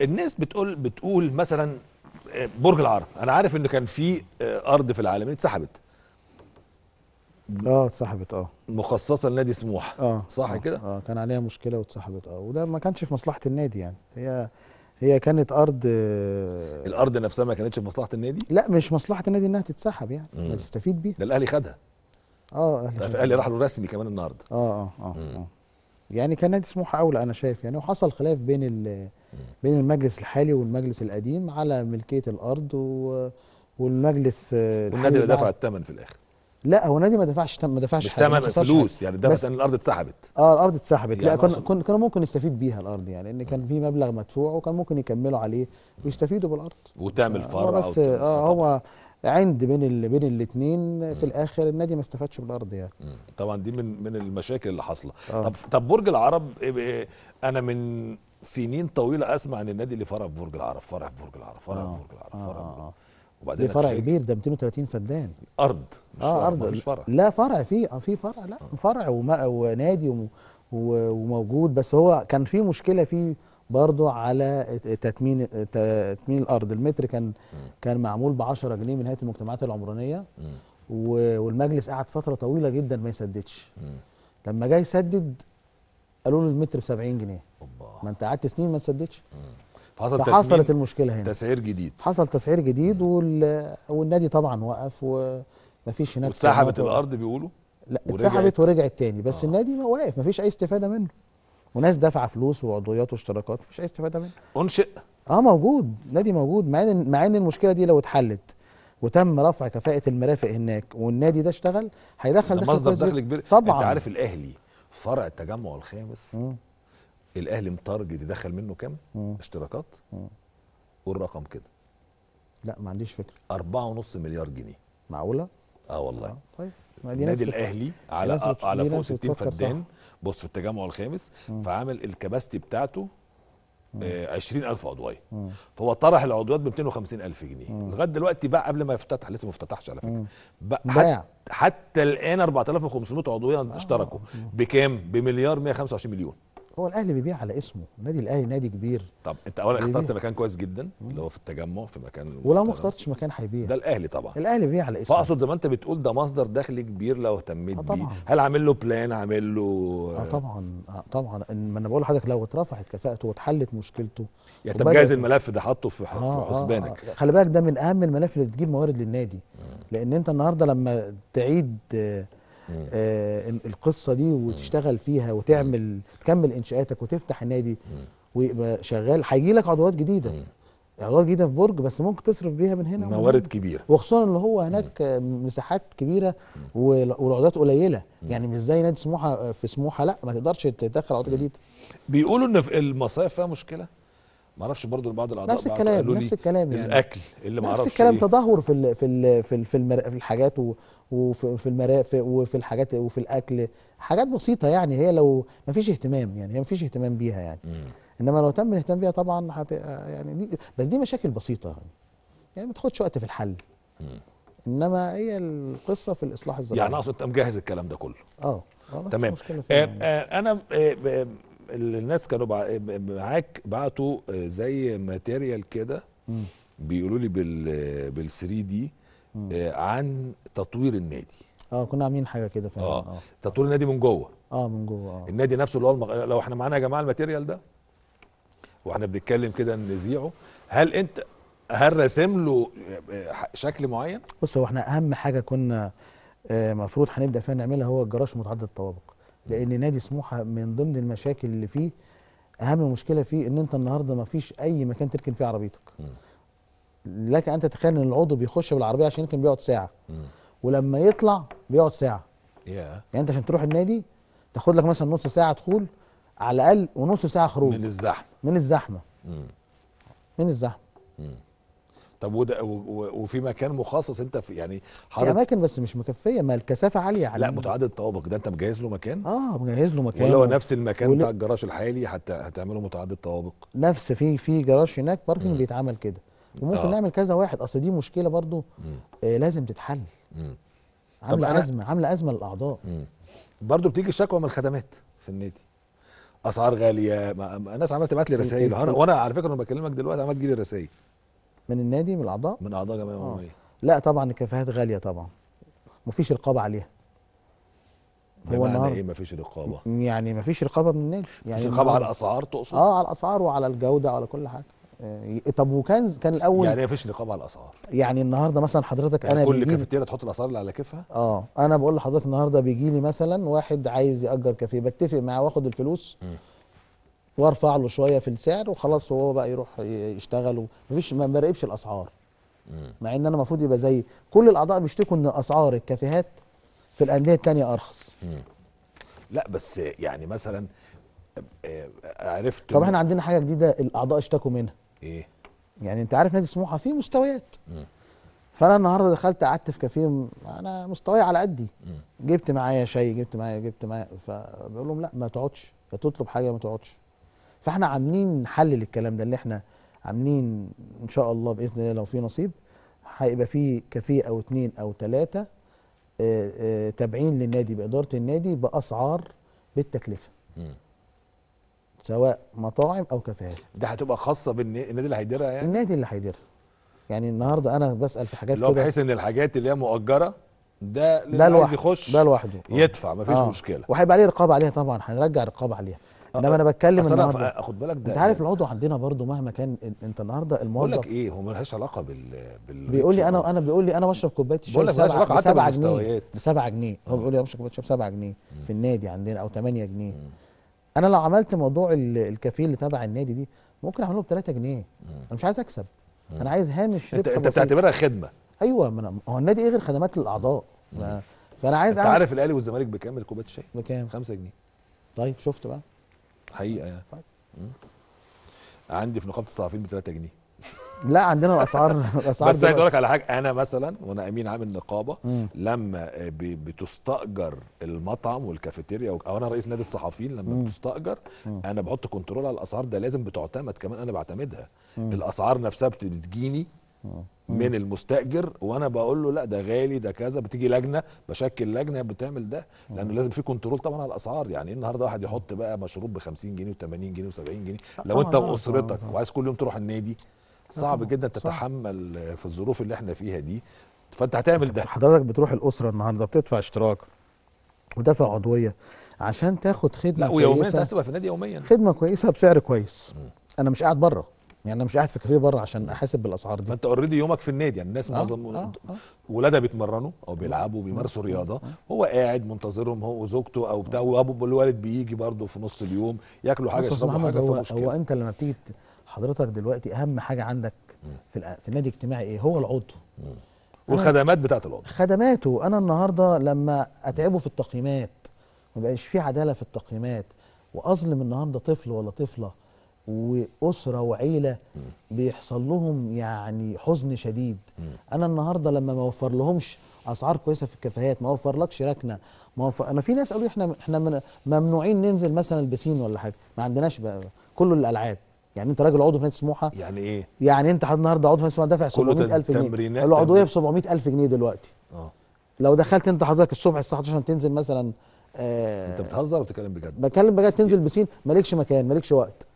الناس بتقول بتقول مثلا آه، برج العرب انا عارف ان كان في آه، ارض في العالمين اتسحبت اه اتسحبت اه مخصصه لنادي سموح آه،, اه صح آه كده اه كان عليها مشكله واتسحبت اه وده ما كانش في مصلحه النادي يعني هي هي كانت ارض الارض نفسها ما كانتش في مصلحه النادي لا مش مصلحه النادي انها تتسحب يعني ما تستفيد بيها ده الاهلي خدها اه الاهلي الاهلي راح له رسمي كمان النهارده اه اه اه, آه. يعني كان نادي سموحه اولى انا شايف يعني وحصل خلاف بين بين المجلس الحالي والمجلس القديم على ملكيه الارض و... والمجلس آه، والنادي دفع الثمن في الاخر لا هو النادي ما دفعش ما دفعش مش ثمن فلوس يعني ده مثلا الارض اتسحبت اه الارض اتسحبت يعني لا كان كانوا ممكن يستفيد بيها الارض يعني ان كان في مبلغ مدفوع وكان ممكن يكملوا عليه ويستفيدوا بالارض وتعمل آه، فرع بس اه هو عند بين ال... بين الاثنين في الاخر النادي ما استفادش بالارض يعني مم. طبعا دي من من المشاكل اللي حاصله آه. طب طب برج العرب إيه، إيه، انا من سنين طويله اسمع ان النادي اللي فرع في برج العرب فرع في برج العرب فرع في آه. برج العرب فرع آه،, آه. وبعدين ده فرع كبير ده 230 فدان ارض مش آه فرع ارض مفيش فرع لا فرع في آه، في فرع لا آه. فرع وما ونادي وموجود بس هو كان في مشكله فيه برضه على تتمين تتمين الارض المتر كان م. كان معمول ب 10 جنيه من هيئه المجتمعات العمرانيه م. والمجلس قعد فتره طويله جدا ما يسددش م. لما جه يسدد قالوا له المتر ب 70 جنيه آه. ما انت قعدت سنين ما تسددش فحصل فحصلت المشكله هنا تسعير جديد حصل تسعير جديد وال... والنادي طبعا وقف ومفيش هناك اتسحبت الارض بيقولوا لا اتسحبت ورجعت تاني بس آه. النادي ما واقف مفيش اي استفاده منه وناس دافعه فلوس وعضويات واشتراكات مفيش اي استفاده منه انشئ اه موجود نادي موجود مع ان مع ان المشكله دي لو اتحلت وتم رفع كفاءه المرافق هناك والنادي ده اشتغل هيدخل ده مصدر دخل كبير طبعا انت عارف الاهلي فرع التجمع الخامس مم. الاهلي متارجت يدخل منه كام اشتراكات قول رقم كده لا ما عنديش فكره 4.5 مليار جنيه معقوله اه والله آه طيب النادي الاهلي على على فوق 60 فدان بص في التجمع الخامس مم. فعامل الكباستي بتاعته آه 20000 عضويه فهو طرح العضويات ب 250000 جنيه لغايه دلوقتي باع قبل ما يفتتح لسه ما افتتحش على فكره باع حتى الان 4500 عضويه اشتركوا آه، آه، آه. بكام؟ بمليار 125 مليون هو الاهلي بيبيع على اسمه النادي الاهلي نادي كبير طب انت اولا اخترت مكان كويس جدا اللي هو في التجمع في مكان ولو ما اخترتش مكان هيبيع ده الاهلي طبعا الاهلي بيبيع على اسمه فاقصد زي ما انت بتقول ده مصدر دخل كبير لو اهتميت آه، بيه هل عامل له بلان عامل له اه طبعا آه، طبعا ما انا بقول لحضرتك لو اترفعت كفاءته واتحلت مشكلته يعني انت مجهز الملف ده حاطه آه، في, حسبانك آه آه خلي بالك ده من اهم الملف اللي بتجيب موارد للنادي لان انت النهارده لما تعيد آه آه، القصه دي وتشتغل فيها وتعمل تكمل انشاءاتك وتفتح النادي ويبقى شغال هيجي لك عضوات جديده عضوات جديده في برج بس ممكن تصرف بيها من هنا موارد كبيره وخصوصا اللي هو هناك مساحات كبيره والعضوات قليله يعني مش زي نادي سموحه في سموحه لا ما تقدرش تدخل عضو جديد بيقولوا ان المصايف فيها مشكله ما اعرفش برضه بعض الاعضاء نفس الكلام نفس الكلام يعني الاكل اللي ما اعرفش نفس الكلام إيه؟ تدهور في في في في, المر... في الحاجات وفي المرافق وفي الحاجات وفي الاكل حاجات بسيطه يعني هي لو ما فيش اهتمام يعني هي ما فيش اهتمام بيها يعني مم. انما لو تم الاهتمام بيها طبعا هت... يعني دي بس دي مشاكل بسيطه يعني, ما تاخدش وقت في الحل مم. انما هي القصه في الاصلاح الزراعي يعني اقصد انت مجهز الكلام ده كله اه, آه، تمام آه آه انا آه, آه، الناس كانوا معاك بعتوا آه، زي ماتيريال كده بيقولوا لي بال بال 3 دي آه، عن تطوير النادي اه كنا عاملين حاجه كده فعلا آه. اه تطوير النادي من جوه اه من جوه اه النادي نفسه اللي هو المغ... لو احنا معانا يا جماعه الماتيريال ده واحنا بنتكلم كده نذيعه هل انت هل راسم له آه، شكل معين؟ بص هو احنا اهم حاجه كنا المفروض هنبدا فيها نعملها هو الجراج متعدد الطوابق لان نادي سموحه من ضمن المشاكل اللي فيه اهم مشكله فيه ان انت النهارده ما فيش اي مكان تركن فيه عربيتك لك ان تتخيل ان العضو بيخش بالعربيه عشان يمكن بيقعد ساعه ولما يطلع بيقعد ساعه يعني انت عشان تروح النادي تاخد لك مثلا نص ساعه دخول على الاقل ونص ساعه خروج من الزحمه من الزحمه من الزحمه طب وده وفي مكان مخصص انت في يعني حضرتك اماكن بس مش مكفيه ما الكثافه عاليه على يعني. لا متعدد الطوابق ده انت مجهز له مكان اه مجهز له مكان ولا هو نفس المكان بتاع الجراج الحالي حتى هتعمله متعدد طوابق نفس في في جراج هناك باركنج بيتعمل كده وممكن آه. نعمل كذا واحد اصل دي مشكله برضو آه لازم تتحل عامله ازمه عامله ازمه للاعضاء برضو بتيجي الشكوى من الخدمات في النادي اسعار غاليه ما... الناس عماله تبعت لي رسائل وانا على فكره انا بكلمك دلوقتي عماله تجي لي رسائل من النادي من الاعضاء من اعضاء جمعيه آه. عموميه لا طبعا الكافيهات غاليه طبعا مفيش رقابه عليها هو النهار ايه مفيش رقابه يعني مفيش رقابه من النادي يعني مفيش رقابه على الاسعار تقصد اه على الاسعار وعلى الجوده وعلى كل حاجه آه طب وكان كان الاول يعني مفيش رقابه على الاسعار يعني النهارده مثلا حضرتك يعني انا كل كافيتيريا تحط الاسعار اللي على كيفها اه انا بقول لحضرتك النهارده بيجي لي مثلا واحد عايز ياجر كافيه بتفق معاه واخد الفلوس م. وارفع له شويه في السعر وخلاص وهو بقى يروح يشتغل ومفيش ما براقبش الاسعار مع ان انا المفروض يبقى زي كل الاعضاء بيشتكوا ان اسعار الكافيهات في الانديه الثانيه ارخص لا بس يعني مثلا آه، عرفت طب احنا عندنا حاجه جديده الاعضاء اشتكوا منها ايه يعني انت عارف نادي سموحه فيه مستويات مم. فانا النهارده دخلت قعدت في كافيه انا مستواي على قدي جبت معايا شاي جبت معايا جبت معايا فبقول لهم لا ما تقعدش تطلب حاجه ما تقعدش فاحنا عاملين حل للكلام ده اللي احنا عاملين ان شاء الله باذن الله لو في نصيب هيبقى في كافيه او اثنين او ثلاثه آه، آه، تابعين للنادي باداره النادي باسعار بالتكلفه. م. سواء مطاعم او كافيهات. ده هتبقى خاصه بالنادي اللي هيديرها يعني؟ النادي اللي هيديرها. يعني النهارده انا بسال في حاجات كده بحيث ان الحاجات اللي هي مؤجره ده اللي عايز يخش ده لوحده يدفع مفيش آه. مشكله وهيبقى عليه رقابه عليها طبعا هنرجع رقابه عليها آه، انما انا بتكلم النهارده خد بالك ده انت عارف العضو عندنا برضو مهما كان انت النهارده الموظف بقول لك ايه هو ملهاش علاقه بال, بال... بيقول لي انا انا بيقول لي انا بشرب كوبايه الشاي ب 7 جنيه ب 7 جنيه هو آه. بيقول لي انا بشرب كوبايه الشاي ب 7 جنيه في النادي عندنا او 8 جنيه انا لو عملت موضوع الكافيه اللي تبع النادي دي ممكن اعمله ب 3 جنيه انا مش عايز اكسب انا عايز هامش انت انت بتعتبرها خدمه ايوه ما هو النادي ايه غير خدمات للاعضاء فانا عايز انت عارف الاهلي والزمالك بكام كوبايه الشاي بكام 5 جنيه طيب شفت بقى حقيقه يعني طيب. عندي في نقابه الصحفيين ب 3 جنيه لا عندنا الاسعار الاسعار بس عايز اقول لك على حاجه انا مثلا وانا امين عام النقابه مم. لما بتستاجر المطعم والكافيتيريا او انا رئيس نادي الصحفيين لما مم. بتستاجر مم. انا بحط كنترول على الاسعار ده لازم بتعتمد كمان انا بعتمدها مم. الاسعار نفسها بتجيني آه. من المستاجر وانا بقول له لا ده غالي ده كذا بتيجي لجنه بشكل لجنه بتعمل ده لانه لازم في كنترول طبعا على الاسعار يعني إيه النهارده واحد يحط بقى مشروب ب 50 جنيه و80 جنيه و70 جنيه لو انت واسرتك وعايز كل يوم تروح النادي صعب جدا تتحمل في الظروف اللي احنا فيها دي فانت هتعمل ده حضرتك بتروح الاسره النهارده بتدفع اشتراك ودافع عضويه عشان تاخد خدمه لا ويوميا تحسبها في النادي يوميا خدمه كويسه بسعر كويس انا مش قاعد بره يعني انا مش قاعد في كافيه بره عشان احاسب بالاسعار دي فانت اوريدي يومك في النادي يعني الناس آه، معظم آه. آه. ولادها بيتمرنوا او بيلعبوا بيمارسوا آه، آه، رياضه آه. هو قاعد منتظرهم هو وزوجته او بتاع وابو الوالد بيجي برضه في نص اليوم ياكلوا حاجه يشربوا حاجه هو, هو انت لما بتيجي حضرتك دلوقتي اهم حاجه عندك في في النادي الاجتماعي ايه هو العضو والخدمات بتاعت العضو خدماته انا النهارده لما اتعبه في التقييمات ما بقاش في عداله في التقييمات واظلم النهارده طفل ولا طفله واسره وعيله بيحصل لهم يعني حزن شديد انا النهارده لما ما وفر لهمش اسعار كويسه في الكافيهات ما اوفرلكش ركنه ما وفر انا في ناس قالوا احنا احنا ممنوعين ننزل مثلا البسين ولا حاجه ما عندناش بقى كله الالعاب يعني انت راجل عضو في نادي سموحه يعني ايه يعني انت النهارده عضو في نادي سموحه دافع 700000 جنيه العضويه ب 700000 جنيه دلوقتي اه لو دخلت انت حضرتك الصبح الساعه 11 تنزل مثلا آه انت بتهزر ولا بتتكلم بجد بتكلم بجد تنزل بسين مالكش مكان مالكش وقت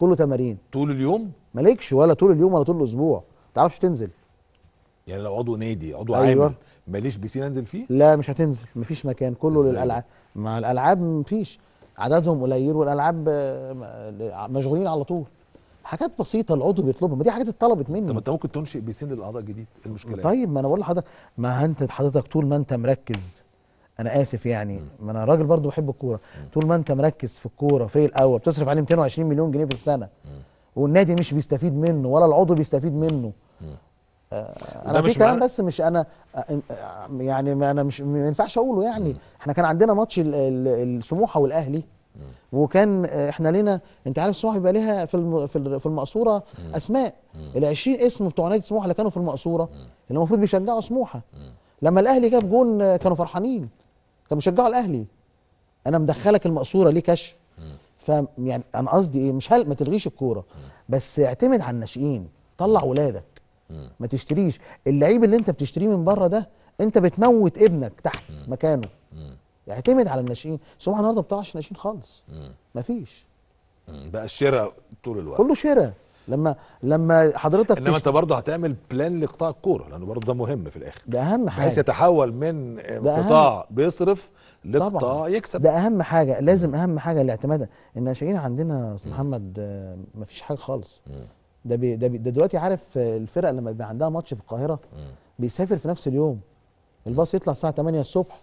كله تمارين طول اليوم مالكش ولا طول اليوم ولا طول الاسبوع ما تعرفش تنزل يعني لو عضو نادي عضو أيوة. عامل ماليش بيسين انزل فيه لا مش هتنزل مفيش مكان كله للالعاب مع الالعاب مفيش عددهم قليل والالعاب آه، مشغولين على طول حاجات بسيطه العضو بيطلبها ما دي حاجات اتطلبت مني طب انت ممكن تنشئ بيسين للاعضاء الجديد إيه المشكله طيب ما انا بقول لحضرتك ما انت حضرتك طول ما انت مركز انا اسف يعني ما انا راجل برضو بحب الكوره طول ما انت مركز في الكوره في الاول بتصرف عليه 220 مليون جنيه في السنه والنادي مش بيستفيد منه ولا العضو بيستفيد منه آه، انا في كلام بس مش انا آه، آه، يعني انا مش ما ينفعش اقوله يعني احنا كان عندنا ماتش السموحه والاهلي وكان احنا لينا انت عارف السموحه بيبقى ليها في في المقصوره اسماء ال 20 اسم بتوع نادي السموحه اللي كانوا في المقصوره اللي المفروض بيشجعوا سموحه لما الاهلي جاب جون كانوا فرحانين كمشجعه الاهلي انا مدخلك المقصوره ليه كشف فاهم يعني انا قصدي ايه مش هل ما تلغيش الكوره بس اعتمد على الناشئين طلع ولادك ما تشتريش اللعيب اللي انت بتشتريه من بره ده انت بتموت ابنك تحت مكانه اعتمد على الناشئين سموحه النهارده ما بتطلعش ناشئين خالص ما فيش بقى الشراء طول الوقت كله شراء لما لما حضرتك انما انت برضه هتعمل بلان لقطاع الكوره لانه برضه ده مهم في الاخر ده اهم حاجه بحيث يتحول من قطاع بيصرف لقطاع يكسب ده اهم حاجه لازم اهم حاجه الاعتماد الناشئين عندنا يا استاذ محمد آه، ما فيش حاجه خالص ده بي ده, بي ده دلوقتي عارف آه، الفرق لما بيبقى عندها ماتش في القاهره بيسافر في نفس اليوم الباص يطلع الساعه 8 الصبح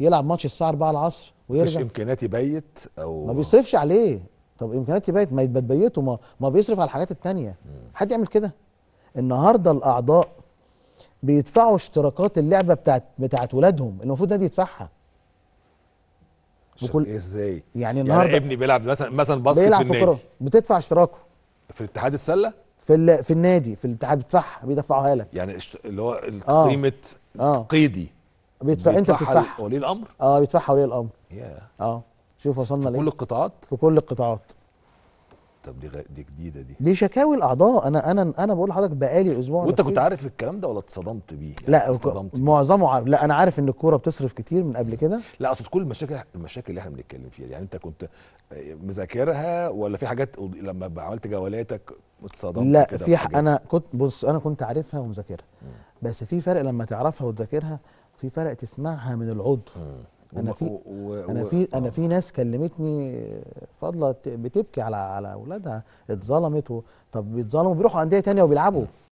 يلعب ماتش الساعه 4 العصر ويرجع مفيش امكانيات يبيت او ما بيصرفش عليه طب امكانيات يبيت ما يتبيته ما ما بيصرف على الحاجات الثانيه حد يعمل كده النهارده الاعضاء بيدفعوا اشتراكات اللعبه بتاعت بتاعت ولادهم المفروض النادي يدفعها بكل إيه، ازاي يعني, يعني النهارده يعني ابني بيلعب مثلا مثلا باسكت بيلعب في النادي فكرة. بتدفع اشتراكه في اتحاد السله في ال... في النادي في الاتحاد بيدفعها بيدفعوها لك يعني اشت... اللي هو آه. قيمه آه. آه. قيدي بيدفع انت بتدفعها ولي الامر اه بيدفعها ولي الامر yeah. اه شوف وصلنا في كل القطاعات في كل القطاعات طب دي غ... دي جديده دي دي شكاوي الاعضاء انا انا انا بقول لحضرتك بقالي اسبوع وانت كنت عارف الكلام ده ولا اتصدمت بيه يعني لا اتصدمت معظمه عارف لا انا عارف ان الكوره بتصرف كتير من قبل كده لا اقصد كل المشاكل المشاكل اللي احنا بنتكلم فيها يعني انت كنت آه، مذاكرها ولا في حاجات لما عملت جولاتك اتصدمت لا في ح... انا كنت بص انا كنت عارفها ومذاكرها بس في فرق لما تعرفها وتذاكرها في فرق تسمعها من العضو انا في انا في آه. انا في ناس كلمتني فاضله بتبكي على على اولادها اتظلمت طب بيتظلموا بيروحوا انديه تانية وبيلعبوا